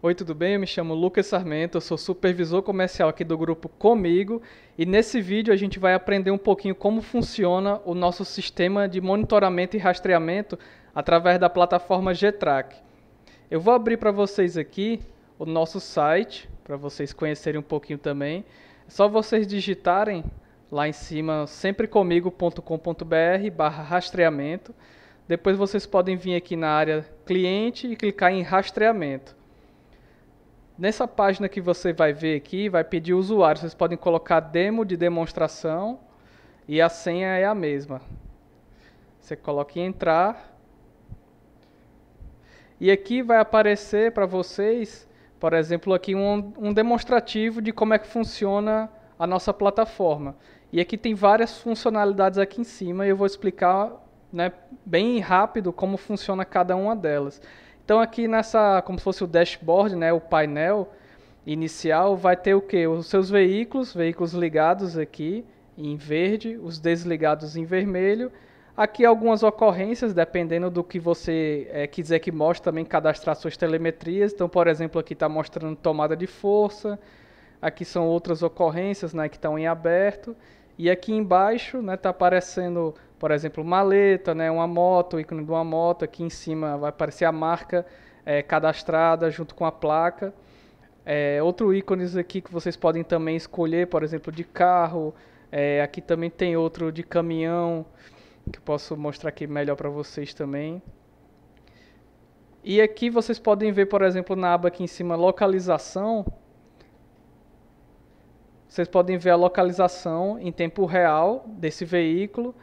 Oi, tudo bem? Eu me chamo Lucas Sarmento, eu sou supervisor comercial aqui do grupo Comigo e nesse vídeo a gente vai aprender um pouquinho como funciona o nosso sistema de monitoramento e rastreamento através da plataforma Getrack. Eu vou abrir para vocês aqui o nosso site, para vocês conhecerem um pouquinho também. É só vocês digitarem lá em cima semprecomigo.com.br barra rastreamento. Depois vocês podem vir aqui na área cliente e clicar em rastreamento. Nessa página que você vai ver aqui, vai pedir usuário. Vocês podem colocar demo de demonstração e a senha é a mesma. Você coloca em entrar. E aqui vai aparecer para vocês, por exemplo, aqui um, um demonstrativo de como é que funciona a nossa plataforma. E aqui tem várias funcionalidades aqui em cima e eu vou explicar né, bem rápido como funciona cada uma delas. Então aqui nessa, como se fosse o dashboard, né, o painel inicial, vai ter o que? Os seus veículos, veículos ligados aqui em verde, os desligados em vermelho. Aqui algumas ocorrências, dependendo do que você é, quiser que mostre, também cadastrar suas telemetrias. Então, por exemplo, aqui está mostrando tomada de força. Aqui são outras ocorrências né, que estão em aberto. E aqui embaixo está né, tá aparecendo por exemplo, maleta, né, uma moto, o ícone de uma moto, aqui em cima vai aparecer a marca é, cadastrada junto com a placa. É, outro ícones aqui que vocês podem também escolher, por exemplo, de carro. É, aqui também tem outro de caminhão, que eu posso mostrar aqui melhor para vocês também. E aqui vocês podem ver, por exemplo, na aba aqui em cima, localização. Vocês podem ver a localização em tempo real desse veículo.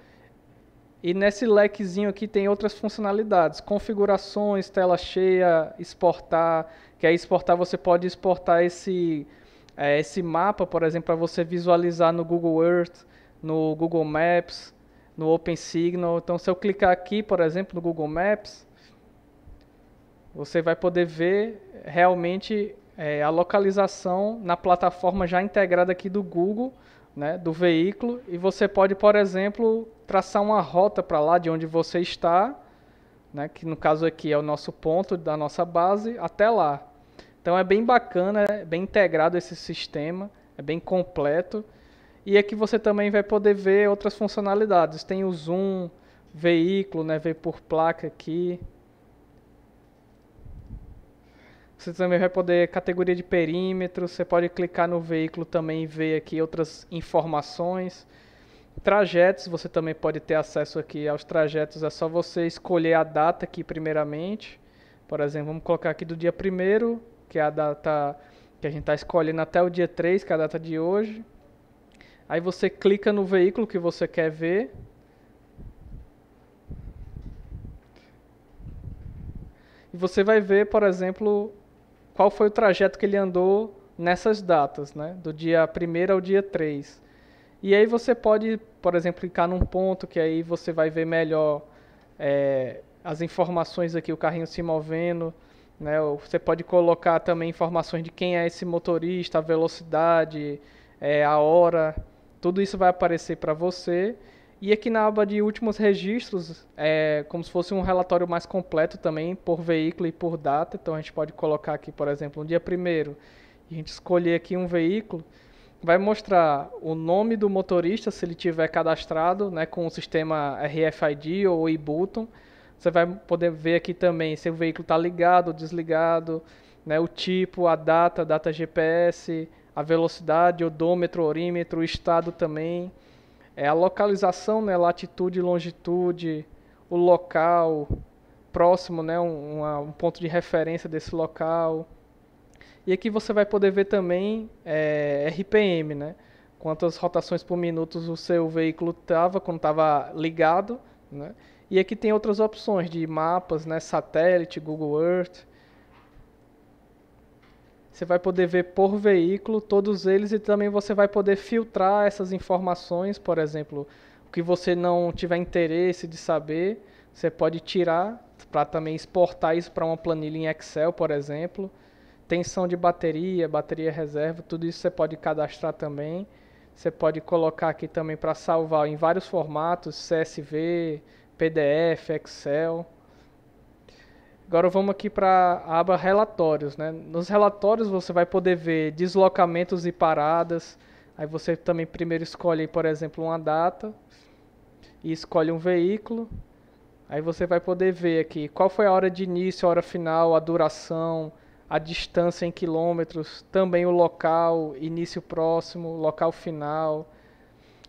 E nesse lequezinho aqui tem outras funcionalidades, configurações, tela cheia, exportar, Quer exportar você pode exportar esse, é, esse mapa, por exemplo, para você visualizar no Google Earth, no Google Maps, no OpenSignal. Então se eu clicar aqui, por exemplo, no Google Maps, você vai poder ver realmente é, a localização na plataforma já integrada aqui do Google, né, do veículo e você pode, por exemplo, traçar uma rota para lá de onde você está, né, que no caso aqui é o nosso ponto da nossa base, até lá. Então é bem bacana, é bem integrado esse sistema, é bem completo. E aqui você também vai poder ver outras funcionalidades. Tem o zoom, veículo, né, ver por placa aqui, você também vai poder categoria de perímetro, você pode clicar no veículo também e ver aqui outras informações. Trajetos, você também pode ter acesso aqui aos trajetos, é só você escolher a data aqui primeiramente. Por exemplo, vamos colocar aqui do dia 1 que é a data que a gente está escolhendo até o dia 3, que é a data de hoje. Aí você clica no veículo que você quer ver. E você vai ver, por exemplo, qual foi o trajeto que ele andou nessas datas, né? do dia 1 ao dia 3. E aí você pode, por exemplo, clicar num ponto que aí você vai ver melhor é, as informações aqui, o carrinho se movendo. Né? Você pode colocar também informações de quem é esse motorista, a velocidade, é, a hora. Tudo isso vai aparecer para você. E aqui na aba de últimos registros, é como se fosse um relatório mais completo também, por veículo e por data. Então a gente pode colocar aqui, por exemplo, um dia primeiro, a gente escolher aqui um veículo, vai mostrar o nome do motorista, se ele tiver cadastrado né, com o sistema RFID ou e-Button. Você vai poder ver aqui também se o veículo está ligado ou desligado, né, o tipo, a data, data GPS, a velocidade, odômetro, orímetro, o estado também. É a localização, né, latitude e longitude, o local próximo, né, um, um ponto de referência desse local. E aqui você vai poder ver também é, RPM, né? Quantas rotações por minuto o seu veículo estava quando estava ligado, né? E aqui tem outras opções de mapas, né? Satélite, Google Earth. Você vai poder ver por veículo todos eles e também você vai poder filtrar essas informações, por exemplo, o que você não tiver interesse de saber, você pode tirar para também exportar isso para uma planilha em Excel, por exemplo. Tensão de bateria, bateria reserva, tudo isso você pode cadastrar também. Você pode colocar aqui também para salvar em vários formatos, CSV, PDF, Excel. Agora vamos aqui para a aba relatórios, né? Nos relatórios você vai poder ver deslocamentos e paradas. Aí você também primeiro escolhe, por exemplo, uma data e escolhe um veículo. Aí você vai poder ver aqui qual foi a hora de início, a hora final, a duração, a distância em quilômetros, também o local, início próximo, local final,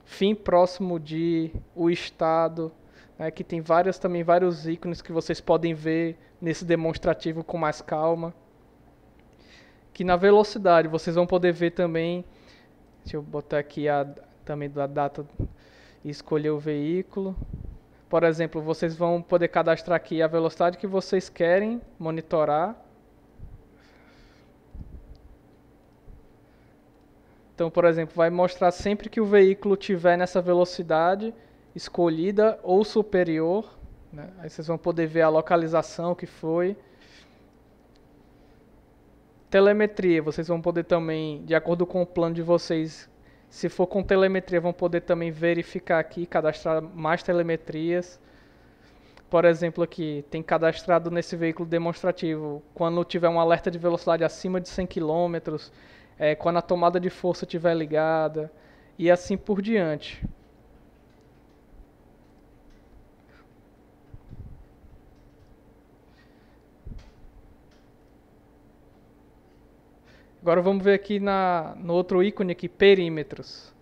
fim próximo de, o estado, né, que tem várias também vários ícones que vocês podem ver nesse demonstrativo com mais calma. Que na velocidade vocês vão poder ver também. Deixa eu botar aqui a também da data e escolher o veículo. Por exemplo, vocês vão poder cadastrar aqui a velocidade que vocês querem monitorar. Então, por exemplo, vai mostrar sempre que o veículo tiver nessa velocidade escolhida ou superior. Né? Aí vocês vão poder ver a localização que foi. Telemetria, vocês vão poder também, de acordo com o plano de vocês, se for com telemetria, vão poder também verificar aqui, cadastrar mais telemetrias. Por exemplo, aqui tem cadastrado nesse veículo demonstrativo, quando tiver um alerta de velocidade acima de 100 km, é, quando a tomada de força estiver ligada e assim por diante. Agora vamos ver aqui na, no outro ícone aqui, perímetros.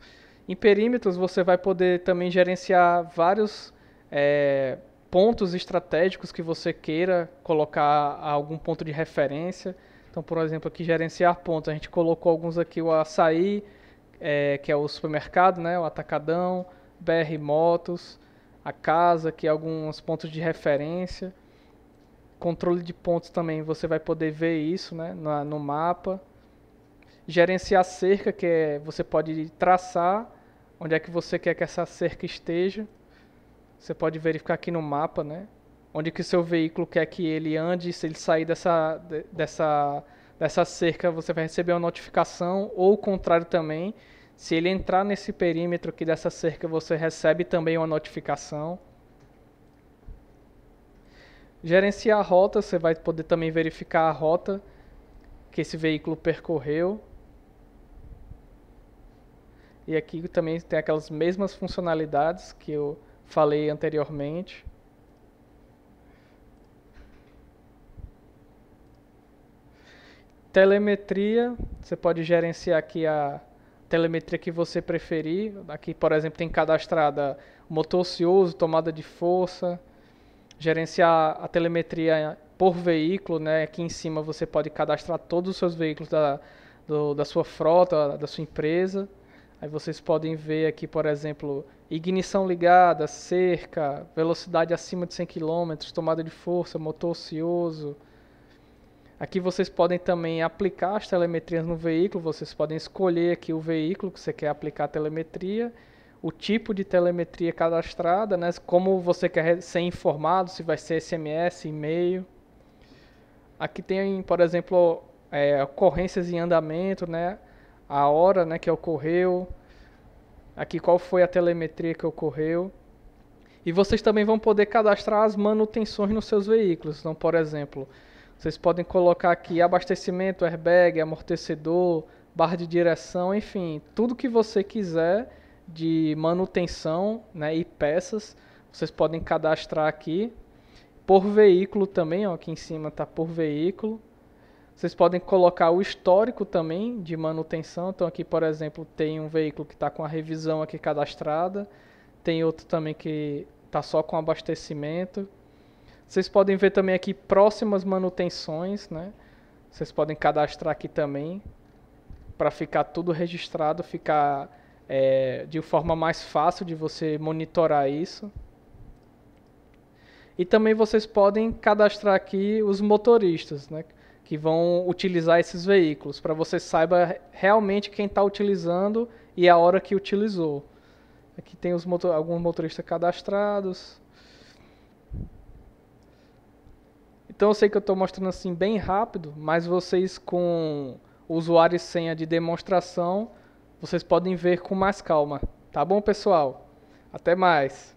Em perímetros você vai poder também gerenciar vários é, pontos estratégicos que você queira colocar algum ponto de referência. Então, por exemplo, aqui gerenciar pontos. A gente colocou alguns aqui, o açaí, é, que é o supermercado, né, o atacadão, BR Motos, a casa, que é alguns pontos de referência. Controle de pontos também, você vai poder ver isso né, no mapa gerenciar cerca, que é você pode traçar onde é que você quer que essa cerca esteja. Você pode verificar aqui no mapa, né? Onde que o seu veículo quer que ele ande, se ele sair dessa, dessa, dessa cerca, você vai receber uma notificação, ou o contrário também, se ele entrar nesse perímetro aqui dessa cerca, você recebe também uma notificação. Gerenciar a rota, você vai poder também verificar a rota que esse veículo percorreu. E aqui também tem aquelas mesmas funcionalidades que eu falei anteriormente. Telemetria, você pode gerenciar aqui a telemetria que você preferir. Aqui, por exemplo, tem cadastrada motor ocioso, tomada de força, gerenciar a telemetria por veículo, né? Aqui em cima você pode cadastrar todos os seus veículos da, do, da sua frota, da sua empresa. Aí vocês podem ver aqui, por exemplo, ignição ligada, cerca, velocidade acima de 100 km, tomada de força, motor ocioso. Aqui vocês podem também aplicar as telemetrias no veículo, vocês podem escolher aqui o veículo que você quer aplicar a telemetria, o tipo de telemetria cadastrada, né, como você quer ser informado, se vai ser SMS, e-mail. Aqui tem, por exemplo, é, ocorrências em andamento, né, a hora né, que ocorreu, aqui qual foi a telemetria que ocorreu. E vocês também vão poder cadastrar as manutenções nos seus veículos. Então, por exemplo, vocês podem colocar aqui abastecimento, airbag, amortecedor, barra de direção, enfim, tudo que você quiser de manutenção né, e peças, vocês podem cadastrar aqui. Por veículo também, ó, aqui em cima está por veículo. Vocês podem colocar o histórico também de manutenção. Então aqui, por exemplo, tem um veículo que está com a revisão aqui cadastrada, tem outro também que está só com abastecimento. Vocês podem ver também aqui próximas manutenções, né? Vocês podem cadastrar aqui também para ficar tudo registrado, ficar é, de forma mais fácil de você monitorar isso. E também vocês podem cadastrar aqui os motoristas, né? que vão utilizar esses veículos, para você saiba realmente quem está utilizando e a hora que utilizou. Aqui tem os motor, alguns motoristas cadastrados. Então eu sei que eu estou mostrando assim bem rápido, mas vocês com usuário e senha de demonstração, vocês podem ver com mais calma. Tá bom, pessoal? Até mais!